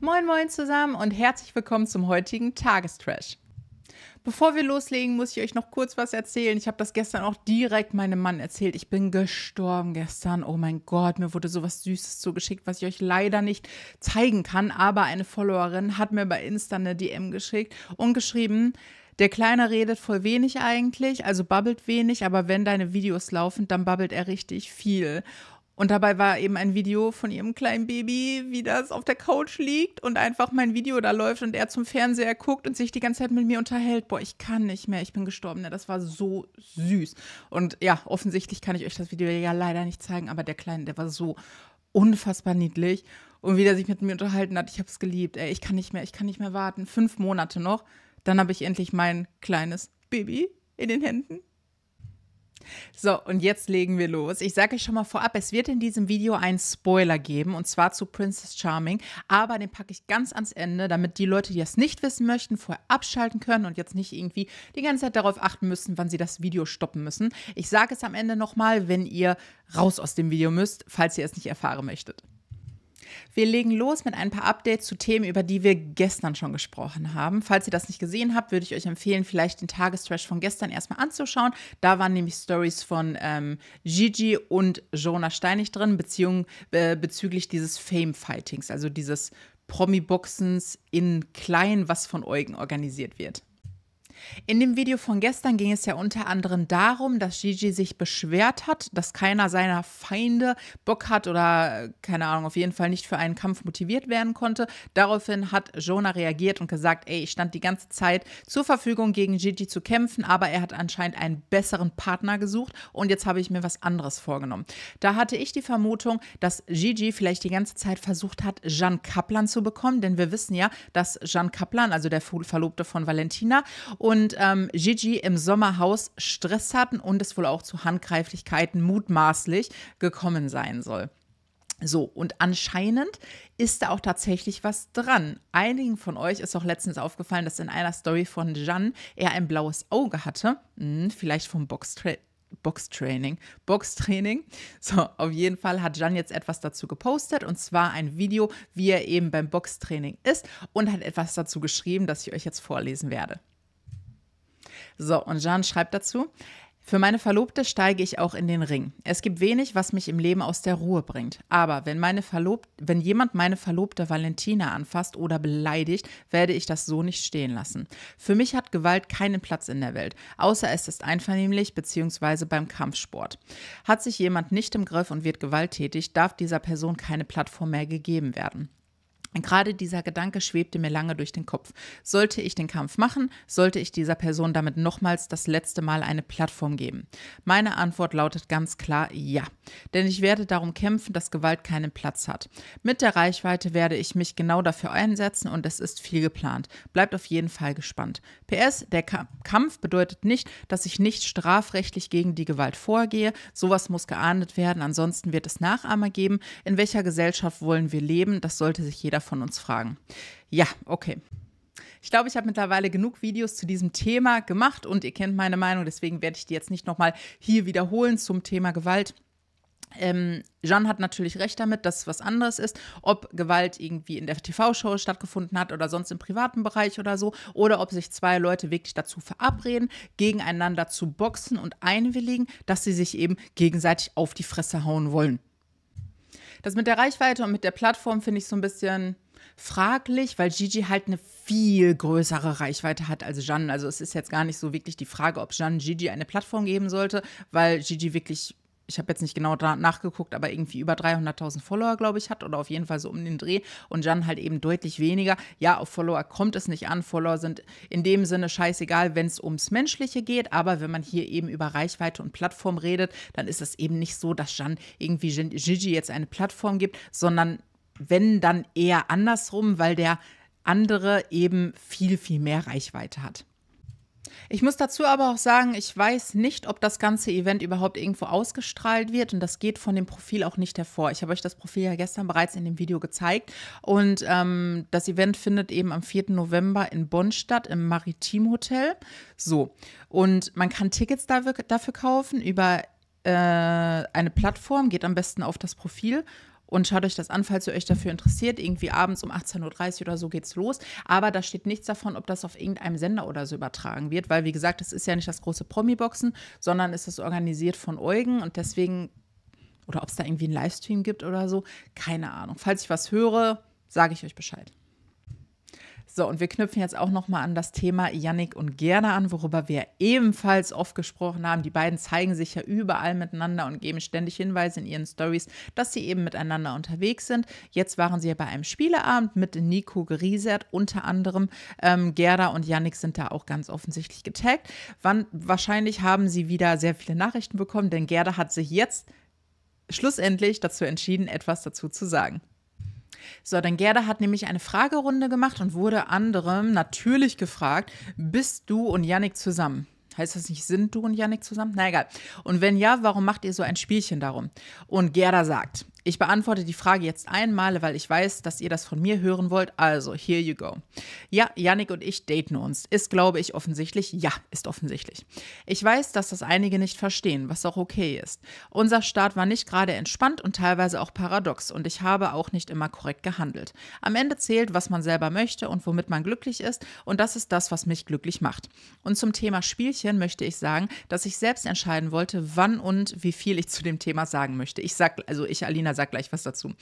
Moin, moin zusammen und herzlich willkommen zum heutigen Tagestrash. Bevor wir loslegen, muss ich euch noch kurz was erzählen. Ich habe das gestern auch direkt meinem Mann erzählt. Ich bin gestorben gestern. Oh mein Gott, mir wurde sowas Süßes zugeschickt, was ich euch leider nicht zeigen kann. Aber eine Followerin hat mir bei Insta eine DM geschickt und geschrieben, der Kleine redet voll wenig eigentlich, also babbelt wenig, aber wenn deine Videos laufen, dann babbelt er richtig viel. Und dabei war eben ein Video von ihrem kleinen Baby, wie das auf der Couch liegt und einfach mein Video da läuft und er zum Fernseher guckt und sich die ganze Zeit mit mir unterhält. Boah, ich kann nicht mehr, ich bin gestorben. Ne? das war so süß. Und ja, offensichtlich kann ich euch das Video ja leider nicht zeigen, aber der Kleine, der war so unfassbar niedlich. Und wie der sich mit mir unterhalten hat, ich habe es geliebt. Ey, ich kann nicht mehr, ich kann nicht mehr warten. Fünf Monate noch. Dann habe ich endlich mein kleines Baby in den Händen. So, und jetzt legen wir los. Ich sage euch schon mal vorab, es wird in diesem Video einen Spoiler geben, und zwar zu Princess Charming, aber den packe ich ganz ans Ende, damit die Leute, die das nicht wissen möchten, vorher abschalten können und jetzt nicht irgendwie die ganze Zeit darauf achten müssen, wann sie das Video stoppen müssen. Ich sage es am Ende nochmal, wenn ihr raus aus dem Video müsst, falls ihr es nicht erfahren möchtet. Wir legen los mit ein paar Updates zu Themen, über die wir gestern schon gesprochen haben. Falls ihr das nicht gesehen habt, würde ich euch empfehlen, vielleicht den Tagestrash von gestern erstmal anzuschauen. Da waren nämlich Stories von ähm, Gigi und Jonah Steinig drin, Beziehung, äh, bezüglich dieses Fame-Fightings, also dieses Promi-Boxens in klein, was von Eugen organisiert wird. In dem Video von gestern ging es ja unter anderem darum, dass Gigi sich beschwert hat, dass keiner seiner Feinde Bock hat oder keine Ahnung, auf jeden Fall nicht für einen Kampf motiviert werden konnte. Daraufhin hat Jonah reagiert und gesagt, ey, ich stand die ganze Zeit zur Verfügung, gegen Gigi zu kämpfen, aber er hat anscheinend einen besseren Partner gesucht und jetzt habe ich mir was anderes vorgenommen. Da hatte ich die Vermutung, dass Gigi vielleicht die ganze Zeit versucht hat, Jean Kaplan zu bekommen, denn wir wissen ja, dass Jean Kaplan, also der Verlobte von Valentina, und und ähm, Gigi im Sommerhaus Stress hatten und es wohl auch zu Handgreiflichkeiten mutmaßlich gekommen sein soll. So, und anscheinend ist da auch tatsächlich was dran. Einigen von euch ist auch letztens aufgefallen, dass in einer Story von Jeanne er ein blaues Auge hatte. Hm, vielleicht vom Boxtra Boxtraining. Boxtraining. So, auf jeden Fall hat Jan jetzt etwas dazu gepostet und zwar ein Video, wie er eben beim Boxtraining ist und hat etwas dazu geschrieben, das ich euch jetzt vorlesen werde. So, und Jeanne schreibt dazu. Für meine Verlobte steige ich auch in den Ring. Es gibt wenig, was mich im Leben aus der Ruhe bringt. Aber wenn, meine Verlob wenn jemand meine Verlobte Valentina anfasst oder beleidigt, werde ich das so nicht stehen lassen. Für mich hat Gewalt keinen Platz in der Welt, außer es ist einvernehmlich bzw. beim Kampfsport. Hat sich jemand nicht im Griff und wird gewalttätig, darf dieser Person keine Plattform mehr gegeben werden. Gerade dieser Gedanke schwebte mir lange durch den Kopf. Sollte ich den Kampf machen? Sollte ich dieser Person damit nochmals das letzte Mal eine Plattform geben? Meine Antwort lautet ganz klar ja. Denn ich werde darum kämpfen, dass Gewalt keinen Platz hat. Mit der Reichweite werde ich mich genau dafür einsetzen und es ist viel geplant. Bleibt auf jeden Fall gespannt. PS, der Ka Kampf bedeutet nicht, dass ich nicht strafrechtlich gegen die Gewalt vorgehe. Sowas muss geahndet werden, ansonsten wird es Nachahmer geben. In welcher Gesellschaft wollen wir leben? Das sollte sich jeder jeder von uns fragen. Ja, okay. Ich glaube, ich habe mittlerweile genug Videos zu diesem Thema gemacht und ihr kennt meine Meinung, deswegen werde ich die jetzt nicht nochmal hier wiederholen zum Thema Gewalt. Ähm, Jeanne hat natürlich recht damit, dass es was anderes ist, ob Gewalt irgendwie in der TV-Show stattgefunden hat oder sonst im privaten Bereich oder so, oder ob sich zwei Leute wirklich dazu verabreden, gegeneinander zu boxen und einwilligen, dass sie sich eben gegenseitig auf die Fresse hauen wollen. Das mit der Reichweite und mit der Plattform finde ich so ein bisschen fraglich, weil Gigi halt eine viel größere Reichweite hat als Jeanne. Also es ist jetzt gar nicht so wirklich die Frage, ob Jeanne Gigi eine Plattform geben sollte, weil Gigi wirklich ich habe jetzt nicht genau nachgeguckt, aber irgendwie über 300.000 Follower, glaube ich, hat oder auf jeden Fall so um den Dreh und Jan halt eben deutlich weniger. Ja, auf Follower kommt es nicht an. Follower sind in dem Sinne scheißegal, wenn es ums Menschliche geht, aber wenn man hier eben über Reichweite und Plattform redet, dann ist es eben nicht so, dass Jan irgendwie Gigi jetzt eine Plattform gibt, sondern wenn dann eher andersrum, weil der andere eben viel, viel mehr Reichweite hat. Ich muss dazu aber auch sagen, ich weiß nicht, ob das ganze Event überhaupt irgendwo ausgestrahlt wird und das geht von dem Profil auch nicht hervor. Ich habe euch das Profil ja gestern bereits in dem Video gezeigt und ähm, das Event findet eben am 4. November in Bonn statt, im Maritim Hotel. So, und man kann Tickets dafür kaufen über äh, eine Plattform, geht am besten auf das Profil und schaut euch das an, falls ihr euch dafür interessiert. Irgendwie abends um 18.30 Uhr oder so geht's los. Aber da steht nichts davon, ob das auf irgendeinem Sender oder so übertragen wird, weil wie gesagt, es ist ja nicht das große Promi-Boxen, sondern ist es organisiert von Eugen und deswegen, oder ob es da irgendwie einen Livestream gibt oder so, keine Ahnung. Falls ich was höre, sage ich euch Bescheid. So, und wir knüpfen jetzt auch nochmal an das Thema Yannick und Gerda an, worüber wir ebenfalls oft gesprochen haben. Die beiden zeigen sich ja überall miteinander und geben ständig Hinweise in ihren Stories, dass sie eben miteinander unterwegs sind. Jetzt waren sie ja bei einem Spieleabend mit Nico Griesert unter anderem. Ähm, Gerda und Yannick sind da auch ganz offensichtlich getaggt. Wann, wahrscheinlich haben sie wieder sehr viele Nachrichten bekommen, denn Gerda hat sich jetzt schlussendlich dazu entschieden, etwas dazu zu sagen. So, denn Gerda hat nämlich eine Fragerunde gemacht und wurde anderem natürlich gefragt, bist du und Yannick zusammen? Heißt das nicht, sind du und Yannick zusammen? Na egal. Und wenn ja, warum macht ihr so ein Spielchen darum? Und Gerda sagt, ich beantworte die Frage jetzt einmal, weil ich weiß, dass ihr das von mir hören wollt. Also, here you go. Ja, Yannick und ich daten uns. Ist, glaube ich, offensichtlich? Ja, ist offensichtlich. Ich weiß, dass das einige nicht verstehen, was auch okay ist. Unser Start war nicht gerade entspannt und teilweise auch paradox und ich habe auch nicht immer korrekt gehandelt. Am Ende zählt, was man selber möchte und womit man glücklich ist und das ist das, was mich glücklich macht. Und zum Thema Spielchen möchte ich sagen, dass ich selbst entscheiden wollte, wann und wie viel ich zu dem Thema sagen möchte. Ich sag, also ich, Alina, Lena sagt gleich was dazu.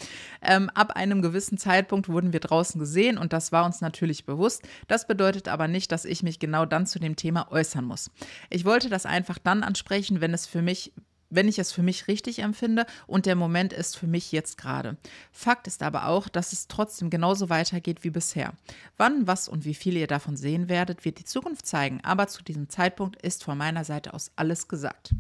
Ähm, ab einem gewissen Zeitpunkt wurden wir draußen gesehen und das war uns natürlich bewusst. Das bedeutet aber nicht, dass ich mich genau dann zu dem Thema äußern muss. Ich wollte das einfach dann ansprechen, wenn es für mich wenn ich es für mich richtig empfinde und der Moment ist für mich jetzt gerade. Fakt ist aber auch, dass es trotzdem genauso weitergeht wie bisher. Wann, was und wie viel ihr davon sehen werdet, wird die Zukunft zeigen, aber zu diesem Zeitpunkt ist von meiner Seite aus alles gesagt.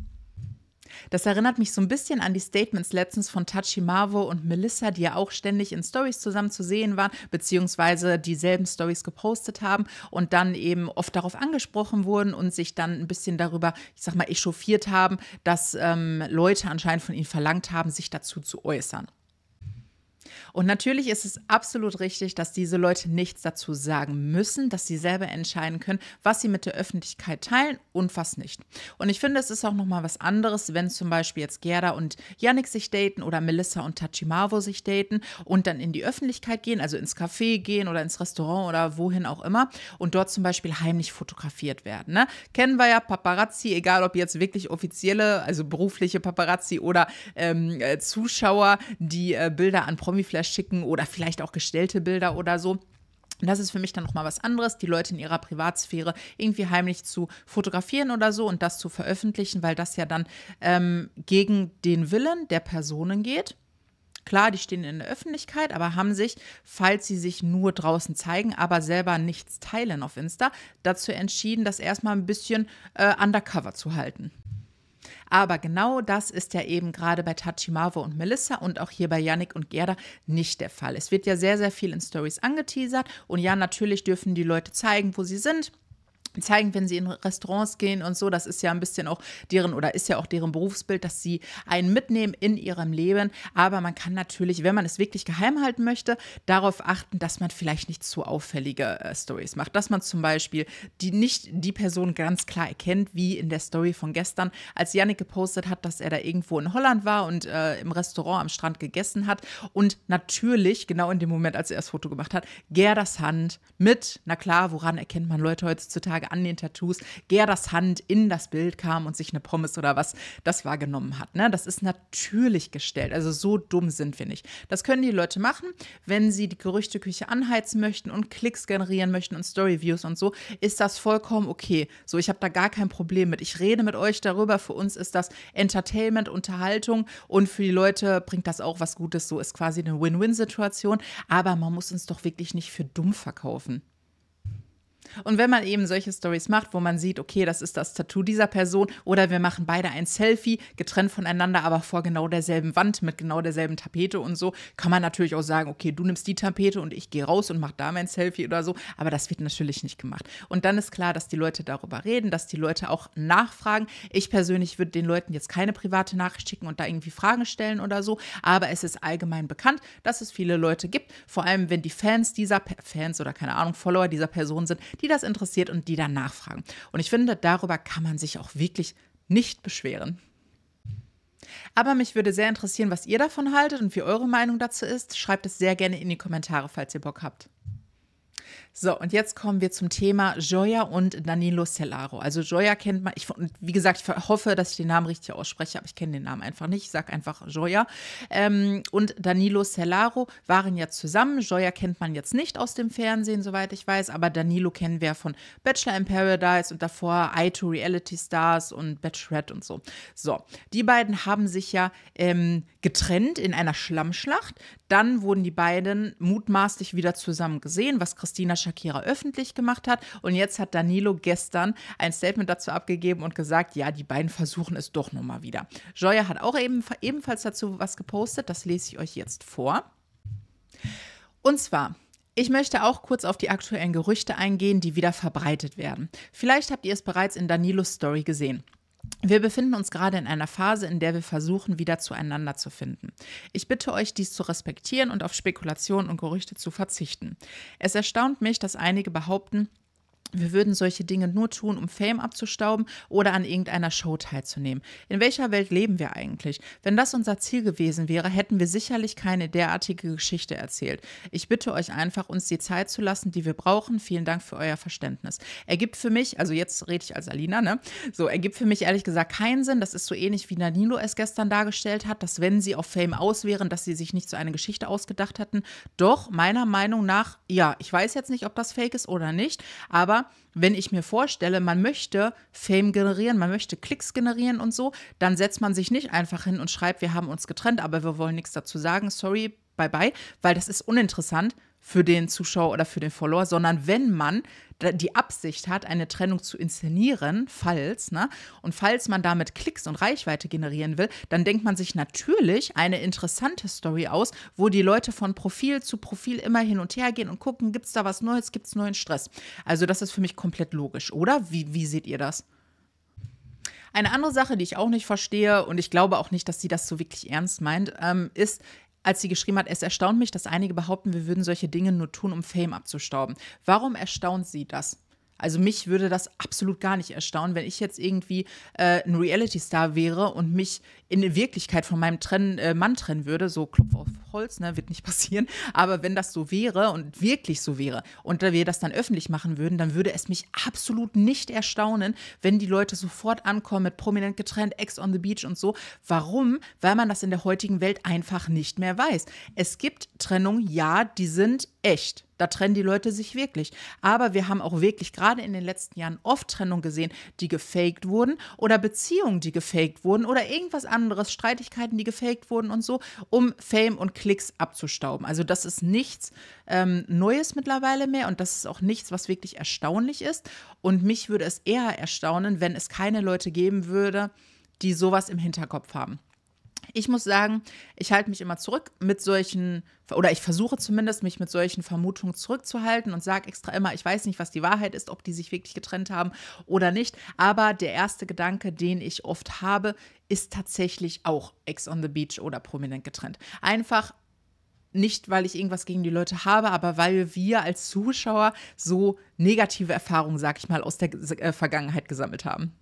Das erinnert mich so ein bisschen an die Statements letztens von Tachi Marvo und Melissa, die ja auch ständig in Stories zusammen zu sehen waren, beziehungsweise dieselben Stories gepostet haben und dann eben oft darauf angesprochen wurden und sich dann ein bisschen darüber, ich sag mal, echauffiert haben, dass ähm, Leute anscheinend von ihnen verlangt haben, sich dazu zu äußern. Und natürlich ist es absolut richtig, dass diese Leute nichts dazu sagen müssen, dass sie selber entscheiden können, was sie mit der Öffentlichkeit teilen und was nicht. Und ich finde, es ist auch nochmal was anderes, wenn zum Beispiel jetzt Gerda und Yannick sich daten oder Melissa und Tachimavo sich daten und dann in die Öffentlichkeit gehen, also ins Café gehen oder ins Restaurant oder wohin auch immer und dort zum Beispiel heimlich fotografiert werden. Ne? Kennen wir ja Paparazzi, egal ob jetzt wirklich offizielle, also berufliche Paparazzi oder ähm, äh, Zuschauer, die äh, Bilder an Promiflächen Bildflash schicken oder vielleicht auch gestellte Bilder oder so. Und das ist für mich dann nochmal was anderes, die Leute in ihrer Privatsphäre irgendwie heimlich zu fotografieren oder so und das zu veröffentlichen, weil das ja dann ähm, gegen den Willen der Personen geht. Klar, die stehen in der Öffentlichkeit, aber haben sich, falls sie sich nur draußen zeigen, aber selber nichts teilen auf Insta, dazu entschieden, das erstmal ein bisschen äh, undercover zu halten. Aber genau das ist ja eben gerade bei Tachimavo und Melissa und auch hier bei Yannick und Gerda nicht der Fall. Es wird ja sehr, sehr viel in Stories angeteasert und ja, natürlich dürfen die Leute zeigen, wo sie sind zeigen, wenn sie in Restaurants gehen und so. Das ist ja ein bisschen auch deren oder ist ja auch deren Berufsbild, dass sie einen mitnehmen in ihrem Leben. Aber man kann natürlich, wenn man es wirklich geheim halten möchte, darauf achten, dass man vielleicht nicht zu auffällige äh, Stories macht. Dass man zum Beispiel die nicht die Person ganz klar erkennt, wie in der Story von gestern, als Yannick gepostet hat, dass er da irgendwo in Holland war und äh, im Restaurant am Strand gegessen hat. Und natürlich, genau in dem Moment, als er das Foto gemacht hat, Gerdas Hand mit, na klar, woran erkennt man Leute heutzutage an den Tattoos Gerdas Hand in das Bild kam und sich eine Pommes oder was das wahrgenommen hat. Ne? Das ist natürlich gestellt. Also so dumm sind wir nicht. Das können die Leute machen, wenn sie die Gerüchteküche anheizen möchten und Klicks generieren möchten und Storyviews und so, ist das vollkommen okay. So, ich habe da gar kein Problem mit. Ich rede mit euch darüber. Für uns ist das Entertainment, Unterhaltung und für die Leute bringt das auch was Gutes. So ist quasi eine Win-Win-Situation. Aber man muss uns doch wirklich nicht für dumm verkaufen. Und wenn man eben solche Stories macht, wo man sieht, okay, das ist das Tattoo dieser Person oder wir machen beide ein Selfie, getrennt voneinander, aber vor genau derselben Wand mit genau derselben Tapete und so, kann man natürlich auch sagen, okay, du nimmst die Tapete und ich gehe raus und mache da mein Selfie oder so, aber das wird natürlich nicht gemacht. Und dann ist klar, dass die Leute darüber reden, dass die Leute auch nachfragen. Ich persönlich würde den Leuten jetzt keine private Nachricht schicken und da irgendwie Fragen stellen oder so, aber es ist allgemein bekannt, dass es viele Leute gibt, vor allem wenn die Fans dieser Fans oder keine Ahnung, Follower dieser Person sind, die das interessiert und die dann nachfragen. Und ich finde, darüber kann man sich auch wirklich nicht beschweren. Aber mich würde sehr interessieren, was ihr davon haltet und wie eure Meinung dazu ist. Schreibt es sehr gerne in die Kommentare, falls ihr Bock habt. So, und jetzt kommen wir zum Thema Joya und Danilo Cellaro. Also Joya kennt man, ich, wie gesagt, ich hoffe, dass ich den Namen richtig ausspreche, aber ich kenne den Namen einfach nicht. Ich sage einfach Joya. Ähm, und Danilo Cellaro waren ja zusammen. Joya kennt man jetzt nicht aus dem Fernsehen, soweit ich weiß, aber Danilo kennen wir von Bachelor in Paradise und davor Eye to Reality Stars und Bachelorette und so. So, die beiden haben sich ja ähm, getrennt in einer Schlammschlacht. Dann wurden die beiden mutmaßlich wieder zusammen gesehen, was Christina Shakira öffentlich gemacht hat. Und jetzt hat Danilo gestern ein Statement dazu abgegeben und gesagt, ja, die beiden versuchen es doch nochmal wieder. Joya hat auch eben, ebenfalls dazu was gepostet, das lese ich euch jetzt vor. Und zwar, ich möchte auch kurz auf die aktuellen Gerüchte eingehen, die wieder verbreitet werden. Vielleicht habt ihr es bereits in Danilos Story gesehen. Wir befinden uns gerade in einer Phase, in der wir versuchen, wieder zueinander zu finden. Ich bitte euch, dies zu respektieren und auf Spekulationen und Gerüchte zu verzichten. Es erstaunt mich, dass einige behaupten, wir würden solche Dinge nur tun, um Fame abzustauben oder an irgendeiner Show teilzunehmen. In welcher Welt leben wir eigentlich? Wenn das unser Ziel gewesen wäre, hätten wir sicherlich keine derartige Geschichte erzählt. Ich bitte euch einfach, uns die Zeit zu lassen, die wir brauchen. Vielen Dank für euer Verständnis. Ergibt für mich, also jetzt rede ich als Alina, ne? So, ergibt für mich ehrlich gesagt keinen Sinn. Das ist so ähnlich wie Nanilo es gestern dargestellt hat, dass wenn sie auf Fame aus wären, dass sie sich nicht so eine Geschichte ausgedacht hätten. Doch, meiner Meinung nach, ja, ich weiß jetzt nicht, ob das fake ist oder nicht, aber aber wenn ich mir vorstelle, man möchte Fame generieren, man möchte Klicks generieren und so, dann setzt man sich nicht einfach hin und schreibt, wir haben uns getrennt, aber wir wollen nichts dazu sagen, sorry, bye bye, weil das ist uninteressant, für den Zuschauer oder für den Follower, sondern wenn man die Absicht hat, eine Trennung zu inszenieren, falls, ne, und falls man damit Klicks und Reichweite generieren will, dann denkt man sich natürlich eine interessante Story aus, wo die Leute von Profil zu Profil immer hin und her gehen und gucken, gibt es da was Neues, gibt es neuen Stress. Also das ist für mich komplett logisch, oder? Wie, wie seht ihr das? Eine andere Sache, die ich auch nicht verstehe und ich glaube auch nicht, dass sie das so wirklich ernst meint, ähm, ist, als sie geschrieben hat, es erstaunt mich, dass einige behaupten, wir würden solche Dinge nur tun, um Fame abzustauben. Warum erstaunt sie das? Also mich würde das absolut gar nicht erstaunen, wenn ich jetzt irgendwie äh, ein Reality-Star wäre und mich in Wirklichkeit von meinem Trenn, äh, Mann trennen würde. So Klopf auf Holz, ne, wird nicht passieren. Aber wenn das so wäre und wirklich so wäre und wir das dann öffentlich machen würden, dann würde es mich absolut nicht erstaunen, wenn die Leute sofort ankommen mit prominent getrennt, Ex on the Beach und so. Warum? Weil man das in der heutigen Welt einfach nicht mehr weiß. Es gibt Trennungen, ja, die sind echt. Da trennen die Leute sich wirklich. Aber wir haben auch wirklich gerade in den letzten Jahren oft Trennungen gesehen, die gefaked wurden oder Beziehungen, die gefaked wurden oder irgendwas anderes, Streitigkeiten, die gefaked wurden und so, um Fame und Klicks abzustauben. Also das ist nichts ähm, Neues mittlerweile mehr und das ist auch nichts, was wirklich erstaunlich ist. Und mich würde es eher erstaunen, wenn es keine Leute geben würde, die sowas im Hinterkopf haben. Ich muss sagen, ich halte mich immer zurück mit solchen, oder ich versuche zumindest, mich mit solchen Vermutungen zurückzuhalten und sage extra immer, ich weiß nicht, was die Wahrheit ist, ob die sich wirklich getrennt haben oder nicht. Aber der erste Gedanke, den ich oft habe, ist tatsächlich auch Ex on the Beach oder prominent getrennt. Einfach nicht, weil ich irgendwas gegen die Leute habe, aber weil wir als Zuschauer so negative Erfahrungen, sag ich mal, aus der äh, Vergangenheit gesammelt haben.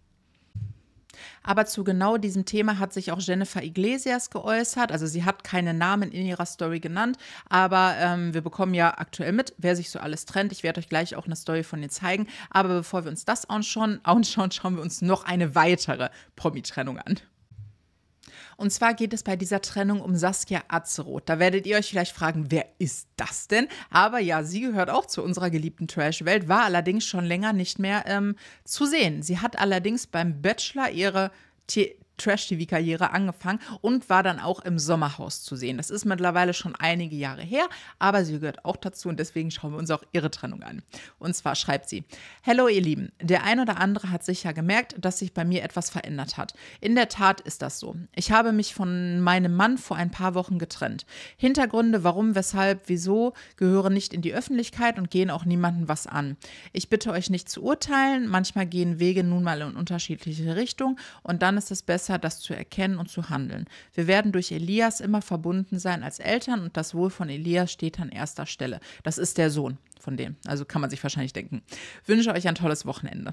Aber zu genau diesem Thema hat sich auch Jennifer Iglesias geäußert. Also sie hat keinen Namen in ihrer Story genannt, aber ähm, wir bekommen ja aktuell mit, wer sich so alles trennt. Ich werde euch gleich auch eine Story von ihr zeigen. Aber bevor wir uns das anschauen, anschauen schauen wir uns noch eine weitere Promi-Trennung an. Und zwar geht es bei dieser Trennung um Saskia Atzeroth. Da werdet ihr euch vielleicht fragen, wer ist das denn? Aber ja, sie gehört auch zu unserer geliebten Trash-Welt, war allerdings schon länger nicht mehr ähm, zu sehen. Sie hat allerdings beim Bachelor ihre The Trash-TV-Karriere angefangen und war dann auch im Sommerhaus zu sehen. Das ist mittlerweile schon einige Jahre her, aber sie gehört auch dazu und deswegen schauen wir uns auch ihre Trennung an. Und zwar schreibt sie: Hallo, ihr Lieben. Der ein oder andere hat sicher gemerkt, dass sich bei mir etwas verändert hat. In der Tat ist das so. Ich habe mich von meinem Mann vor ein paar Wochen getrennt. Hintergründe, warum, weshalb, wieso, gehören nicht in die Öffentlichkeit und gehen auch niemandem was an. Ich bitte euch nicht zu urteilen. Manchmal gehen Wege nun mal in unterschiedliche Richtungen und dann ist es besser, besser, das zu erkennen und zu handeln. Wir werden durch Elias immer verbunden sein als Eltern und das Wohl von Elias steht an erster Stelle. Das ist der Sohn von dem. Also kann man sich wahrscheinlich denken. Wünsche euch ein tolles Wochenende.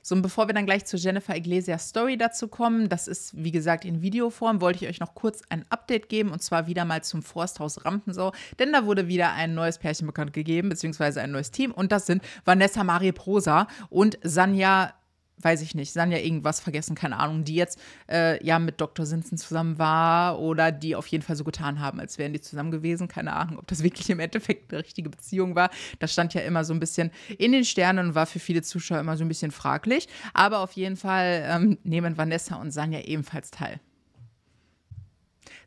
So, und bevor wir dann gleich zu Jennifer Iglesias Story dazu kommen, das ist wie gesagt in Videoform, wollte ich euch noch kurz ein Update geben und zwar wieder mal zum Forsthaus Rampensau, denn da wurde wieder ein neues Pärchen bekannt gegeben, beziehungsweise ein neues Team und das sind Vanessa Marie Prosa und Sanja weiß ich nicht, Sanja irgendwas vergessen, keine Ahnung, die jetzt äh, ja mit Dr. Simpson zusammen war oder die auf jeden Fall so getan haben, als wären die zusammen gewesen. Keine Ahnung, ob das wirklich im Endeffekt eine richtige Beziehung war. Das stand ja immer so ein bisschen in den Sternen und war für viele Zuschauer immer so ein bisschen fraglich. Aber auf jeden Fall ähm, nehmen Vanessa und Sanja ebenfalls teil.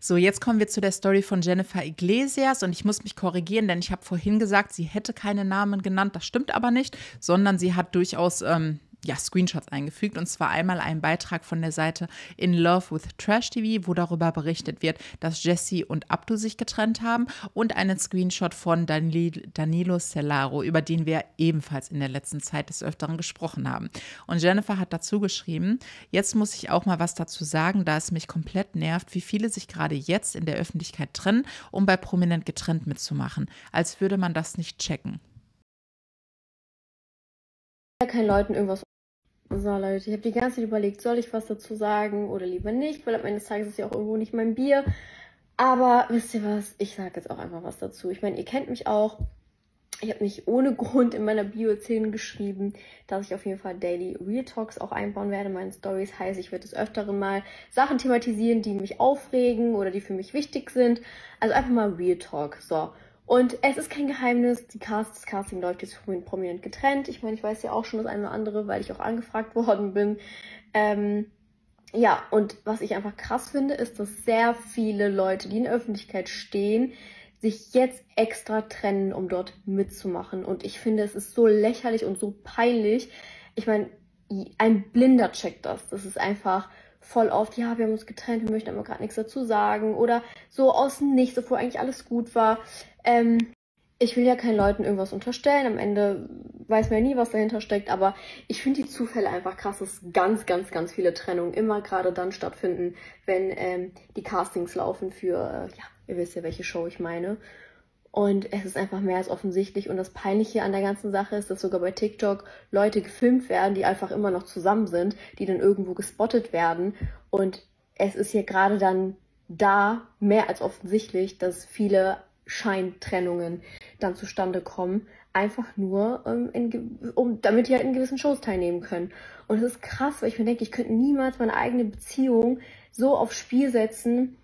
So, jetzt kommen wir zu der Story von Jennifer Iglesias und ich muss mich korrigieren, denn ich habe vorhin gesagt, sie hätte keine Namen genannt. Das stimmt aber nicht, sondern sie hat durchaus ähm, ja, Screenshots eingefügt. Und zwar einmal einen Beitrag von der Seite In Love with Trash TV, wo darüber berichtet wird, dass Jesse und Abdu sich getrennt haben. Und einen Screenshot von Danilo Cellaro, über den wir ebenfalls in der letzten Zeit des Öfteren gesprochen haben. Und Jennifer hat dazu geschrieben, jetzt muss ich auch mal was dazu sagen, da es mich komplett nervt, wie viele sich gerade jetzt in der Öffentlichkeit trennen, um bei Prominent getrennt mitzumachen. Als würde man das nicht checken ja keinen Leuten irgendwas. So, Leute, ich habe die ganze Zeit überlegt, soll ich was dazu sagen oder lieber nicht, weil am Ende des Tages ist ja auch irgendwo nicht mein Bier. Aber wisst ihr was? Ich sage jetzt auch einfach was dazu. Ich meine, ihr kennt mich auch. Ich habe nicht ohne Grund in meiner Bio 10 geschrieben, dass ich auf jeden Fall Daily Real Talks auch einbauen werde. Meine Stories heißt, ich werde des Öfteren mal Sachen thematisieren, die mich aufregen oder die für mich wichtig sind. Also einfach mal Real Talk. So. Und es ist kein Geheimnis, die Cast, das Casting läuft jetzt prominent getrennt. Ich meine, ich weiß ja auch schon das eine oder andere, weil ich auch angefragt worden bin. Ähm, ja, und was ich einfach krass finde, ist, dass sehr viele Leute, die in der Öffentlichkeit stehen, sich jetzt extra trennen, um dort mitzumachen. Und ich finde, es ist so lächerlich und so peinlich. Ich meine, ein Blinder checkt das. Das ist einfach voll oft, ja, wir haben uns getrennt, wir möchten aber gerade nichts dazu sagen. Oder so aus nichts, obwohl eigentlich alles gut war. Ähm, ich will ja keinen Leuten irgendwas unterstellen. Am Ende weiß man ja nie, was dahinter steckt. Aber ich finde die Zufälle einfach krass, dass ganz, ganz, ganz viele Trennungen immer gerade dann stattfinden, wenn ähm, die Castings laufen für, äh, ja, ihr wisst ja, welche Show ich meine. Und es ist einfach mehr als offensichtlich. Und das Peinliche an der ganzen Sache ist, dass sogar bei TikTok Leute gefilmt werden, die einfach immer noch zusammen sind, die dann irgendwo gespottet werden. Und es ist hier gerade dann da mehr als offensichtlich, dass viele Scheintrennungen dann zustande kommen, einfach nur, ähm, in, um, damit die halt in gewissen Shows teilnehmen können. Und es ist krass, weil ich mir denke, ich könnte niemals meine eigene Beziehung so aufs Spiel setzen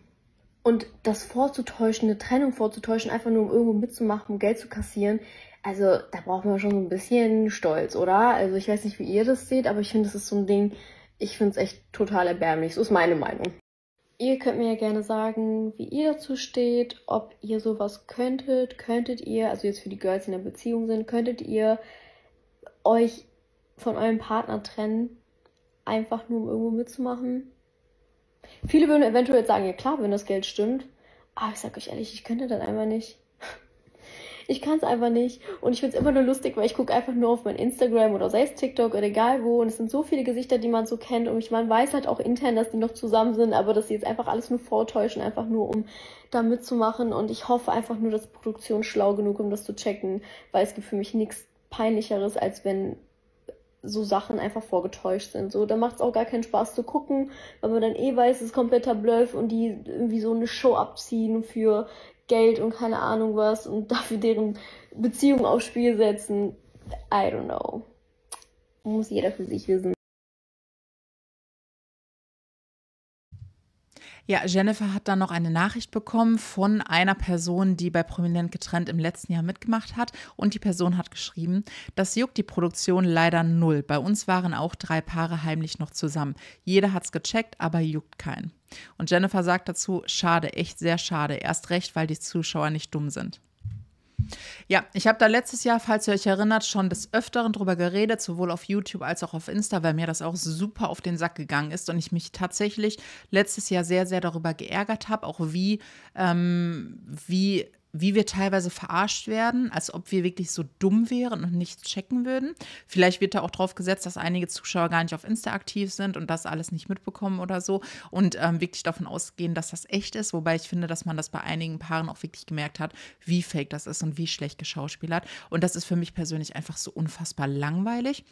und das vorzutäuschen, eine Trennung vorzutäuschen, einfach nur um irgendwo mitzumachen, um Geld zu kassieren. Also da braucht man schon so ein bisschen Stolz, oder? Also ich weiß nicht, wie ihr das seht, aber ich finde, das ist so ein Ding, ich finde es echt total erbärmlich. So ist meine Meinung. Ihr könnt mir ja gerne sagen, wie ihr dazu steht, ob ihr sowas könntet. Könntet ihr, also jetzt für die Girls, die in der Beziehung sind, könntet ihr euch von eurem Partner trennen, einfach nur um irgendwo mitzumachen? Viele würden eventuell sagen, ja klar, wenn das Geld stimmt. Aber ich sag euch ehrlich, ich könnte dann einfach nicht. Ich kann es einfach nicht. Und ich finde es immer nur lustig, weil ich gucke einfach nur auf mein Instagram oder selbst TikTok oder egal wo. Und es sind so viele Gesichter, die man so kennt. Und ich, man weiß halt auch intern, dass die noch zusammen sind, aber dass sie jetzt einfach alles nur vortäuschen, einfach nur um da mitzumachen. Und ich hoffe einfach nur, dass die Produktion schlau genug, um das zu checken, weil es gibt für mich nichts peinlicheres, als wenn so Sachen einfach vorgetäuscht sind. So, da macht es auch gar keinen Spaß zu gucken, weil man dann eh weiß, es ist kompletter Bluff und die irgendwie so eine Show abziehen für Geld und keine Ahnung was und dafür deren Beziehung aufs Spiel setzen. I don't know. Muss jeder für sich wissen. Ja, Jennifer hat dann noch eine Nachricht bekommen von einer Person, die bei Prominent getrennt im letzten Jahr mitgemacht hat. Und die Person hat geschrieben, das juckt die Produktion leider null. Bei uns waren auch drei Paare heimlich noch zusammen. Jeder hat es gecheckt, aber juckt keinen. Und Jennifer sagt dazu, schade, echt sehr schade. Erst recht, weil die Zuschauer nicht dumm sind. Ja, ich habe da letztes Jahr, falls ihr euch erinnert, schon des Öfteren drüber geredet, sowohl auf YouTube als auch auf Insta, weil mir das auch super auf den Sack gegangen ist und ich mich tatsächlich letztes Jahr sehr, sehr darüber geärgert habe, auch wie, ähm, wie wie wir teilweise verarscht werden, als ob wir wirklich so dumm wären und nichts checken würden. Vielleicht wird da auch drauf gesetzt, dass einige Zuschauer gar nicht auf Insta aktiv sind und das alles nicht mitbekommen oder so und ähm, wirklich davon ausgehen, dass das echt ist. Wobei ich finde, dass man das bei einigen Paaren auch wirklich gemerkt hat, wie fake das ist und wie schlecht geschauspielert. Und das ist für mich persönlich einfach so unfassbar langweilig.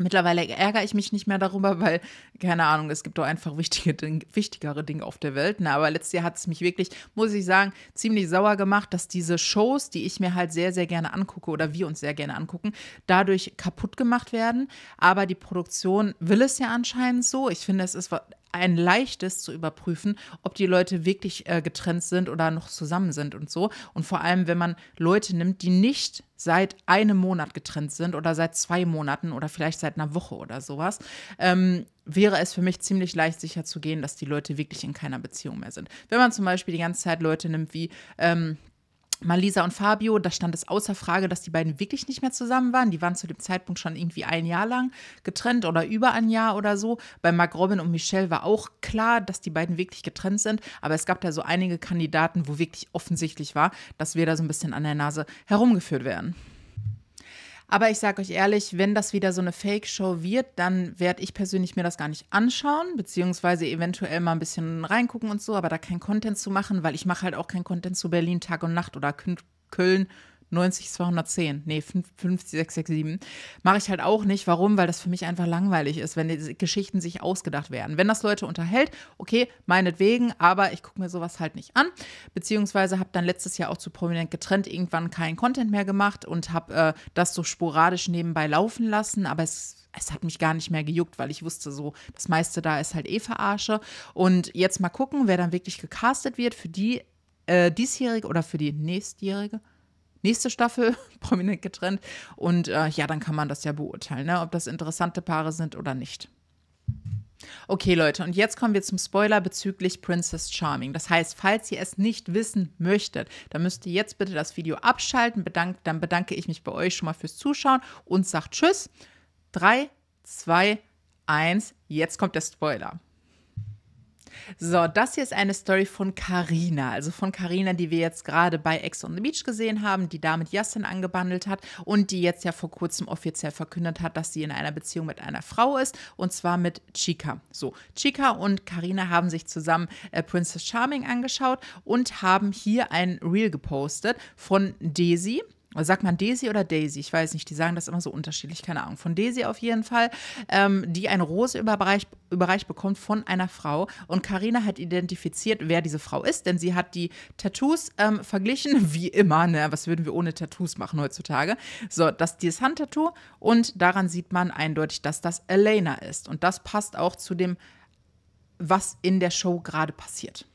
Mittlerweile ärgere ich mich nicht mehr darüber, weil, keine Ahnung, es gibt doch einfach wichtige wichtigere Dinge auf der Welt. Ne? Aber letztes Jahr hat es mich wirklich, muss ich sagen, ziemlich sauer gemacht, dass diese Shows, die ich mir halt sehr, sehr gerne angucke oder wir uns sehr gerne angucken, dadurch kaputt gemacht werden. Aber die Produktion will es ja anscheinend so. Ich finde, es ist ein leichtes zu überprüfen, ob die Leute wirklich äh, getrennt sind oder noch zusammen sind und so. Und vor allem, wenn man Leute nimmt, die nicht seit einem Monat getrennt sind oder seit zwei Monaten oder vielleicht seit einer Woche oder sowas, ähm, wäre es für mich ziemlich leicht sicher zu gehen, dass die Leute wirklich in keiner Beziehung mehr sind. Wenn man zum Beispiel die ganze Zeit Leute nimmt wie ähm, Malisa und Fabio, da stand es außer Frage, dass die beiden wirklich nicht mehr zusammen waren. Die waren zu dem Zeitpunkt schon irgendwie ein Jahr lang getrennt oder über ein Jahr oder so. Bei Mark Robin und Michelle war auch klar, dass die beiden wirklich getrennt sind. Aber es gab da so einige Kandidaten, wo wirklich offensichtlich war, dass wir da so ein bisschen an der Nase herumgeführt werden. Aber ich sage euch ehrlich, wenn das wieder so eine Fake-Show wird, dann werde ich persönlich mir das gar nicht anschauen, beziehungsweise eventuell mal ein bisschen reingucken und so, aber da kein Content zu machen, weil ich mache halt auch kein Content zu Berlin Tag und Nacht oder Köln 90 210, nee, 50 667, mache ich halt auch nicht. Warum? Weil das für mich einfach langweilig ist, wenn die Geschichten sich ausgedacht werden. Wenn das Leute unterhält, okay, meinetwegen, aber ich gucke mir sowas halt nicht an. Beziehungsweise habe dann letztes Jahr auch zu prominent getrennt irgendwann keinen Content mehr gemacht und habe äh, das so sporadisch nebenbei laufen lassen, aber es es hat mich gar nicht mehr gejuckt, weil ich wusste so, das meiste da ist halt eh verarsche. Und jetzt mal gucken, wer dann wirklich gecastet wird für die äh, diesjährige oder für die nächstjährige, nächste Staffel, prominent getrennt. Und äh, ja, dann kann man das ja beurteilen, ne? ob das interessante Paare sind oder nicht. Okay, Leute, und jetzt kommen wir zum Spoiler bezüglich Princess Charming. Das heißt, falls ihr es nicht wissen möchtet, dann müsst ihr jetzt bitte das Video abschalten. Bedank, dann bedanke ich mich bei euch schon mal fürs Zuschauen und sage Tschüss. 3, 2, 1, jetzt kommt der Spoiler. So, das hier ist eine Story von Carina, also von Carina, die wir jetzt gerade bei Ex on the Beach gesehen haben, die da mit Yassin angebandelt hat und die jetzt ja vor kurzem offiziell verkündet hat, dass sie in einer Beziehung mit einer Frau ist und zwar mit Chica. So, Chica und Carina haben sich zusammen äh, Princess Charming angeschaut und haben hier ein Reel gepostet von Daisy sagt man Daisy oder Daisy? Ich weiß nicht, die sagen das immer so unterschiedlich, keine Ahnung. Von Daisy auf jeden Fall, ähm, die eine Rose überreicht, überreicht bekommt von einer Frau. Und Karina hat identifiziert, wer diese Frau ist, denn sie hat die Tattoos ähm, verglichen, wie immer. Ne? Was würden wir ohne Tattoos machen heutzutage? So, das dieses Handtattoo und daran sieht man eindeutig, dass das Elena ist. Und das passt auch zu dem, was in der Show gerade passiert.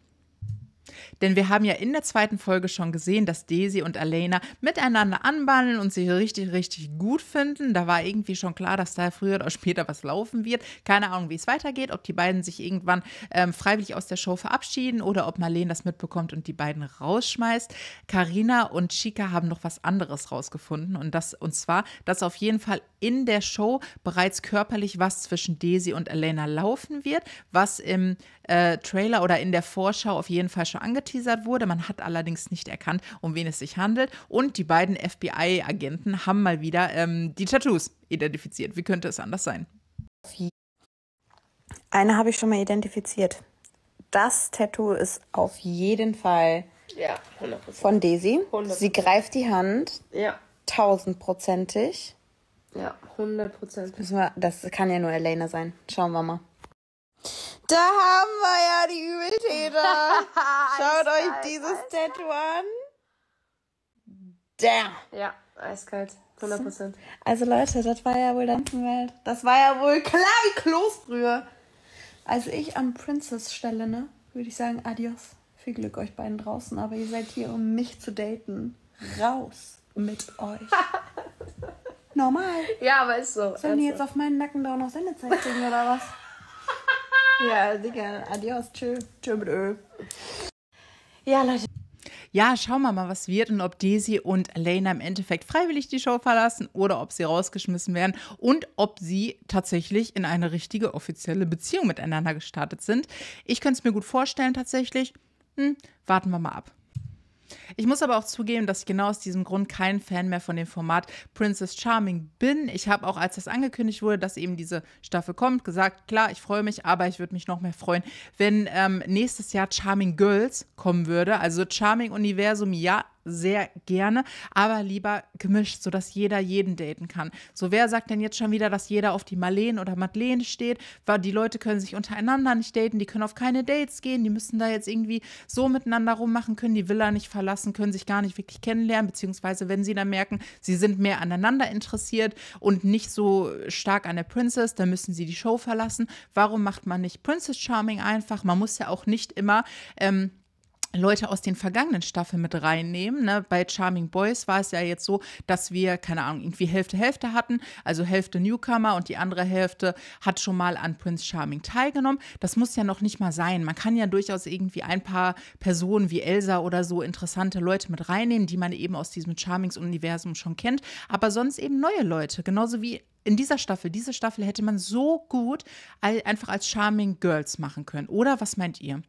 Denn wir haben ja in der zweiten Folge schon gesehen, dass Daisy und Elena miteinander anbandeln und sich richtig, richtig gut finden. Da war irgendwie schon klar, dass da früher oder später was laufen wird. Keine Ahnung, wie es weitergeht, ob die beiden sich irgendwann ähm, freiwillig aus der Show verabschieden oder ob Marlene das mitbekommt und die beiden rausschmeißt. Karina und Chica haben noch was anderes rausgefunden und das und zwar, dass auf jeden Fall in der Show bereits körperlich, was zwischen Daisy und Elena laufen wird, was im äh, Trailer oder in der Vorschau auf jeden Fall schon angeteasert wurde. Man hat allerdings nicht erkannt, um wen es sich handelt. Und die beiden FBI-Agenten haben mal wieder ähm, die Tattoos identifiziert. Wie könnte es anders sein? Eine habe ich schon mal identifiziert. Das Tattoo ist auf jeden Fall ja, von Daisy. 100%. Sie greift die Hand. Ja. Tausendprozentig. Ja, 100 Prozent. Das kann ja nur Elena sein. Schauen wir mal. Da haben wir ja die Übeltäter. Schaut euch dieses Tattoo an. Damn. Ja, eiskalt. 100 Prozent. Also Leute, das war ja wohl Welt. Das war ja wohl klar wie Kloßbrühe. Also ich am Princess Stelle, ne, würde ich sagen, adios. Viel Glück euch beiden draußen, aber ihr seid hier, um mich zu daten. Raus mit euch. normal. Ja, aber ist so. Sollen die also. jetzt so. auf meinen Nacken da auch noch Sendezeit kriegen oder was? ja, Digga, adios, tschüss, tschüss mit Öl. Ja, Leute. Ja, schauen wir mal, was wird und ob Daisy und Lena im Endeffekt freiwillig die Show verlassen oder ob sie rausgeschmissen werden und ob sie tatsächlich in eine richtige offizielle Beziehung miteinander gestartet sind. Ich könnte es mir gut vorstellen, tatsächlich. Hm, warten wir mal ab. Ich muss aber auch zugeben, dass ich genau aus diesem Grund kein Fan mehr von dem Format Princess Charming bin. Ich habe auch, als das angekündigt wurde, dass eben diese Staffel kommt, gesagt, klar, ich freue mich, aber ich würde mich noch mehr freuen, wenn ähm, nächstes Jahr Charming Girls kommen würde. Also Charming Universum, ja, sehr gerne, aber lieber gemischt, sodass jeder jeden daten kann. So, wer sagt denn jetzt schon wieder, dass jeder auf die Marleen oder Madeleine steht? Weil die Leute können sich untereinander nicht daten, die können auf keine Dates gehen, die müssen da jetzt irgendwie so miteinander rummachen, können die Villa nicht verlassen, können sich gar nicht wirklich kennenlernen, beziehungsweise wenn sie dann merken, sie sind mehr aneinander interessiert und nicht so stark an der Princess, dann müssen sie die Show verlassen. Warum macht man nicht Princess Charming einfach? Man muss ja auch nicht immer. Ähm, Leute aus den vergangenen Staffeln mit reinnehmen. Ne? Bei Charming Boys war es ja jetzt so, dass wir, keine Ahnung, irgendwie Hälfte, Hälfte hatten. Also Hälfte Newcomer und die andere Hälfte hat schon mal an Prince Charming teilgenommen. Das muss ja noch nicht mal sein. Man kann ja durchaus irgendwie ein paar Personen wie Elsa oder so interessante Leute mit reinnehmen, die man eben aus diesem Charmings-Universum schon kennt. Aber sonst eben neue Leute. Genauso wie in dieser Staffel, diese Staffel hätte man so gut einfach als Charming Girls machen können. Oder was meint ihr?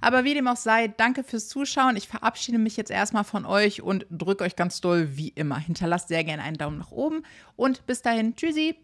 Aber wie dem auch sei, danke fürs Zuschauen. Ich verabschiede mich jetzt erstmal von euch und drücke euch ganz doll wie immer. Hinterlasst sehr gerne einen Daumen nach oben und bis dahin. Tschüssi.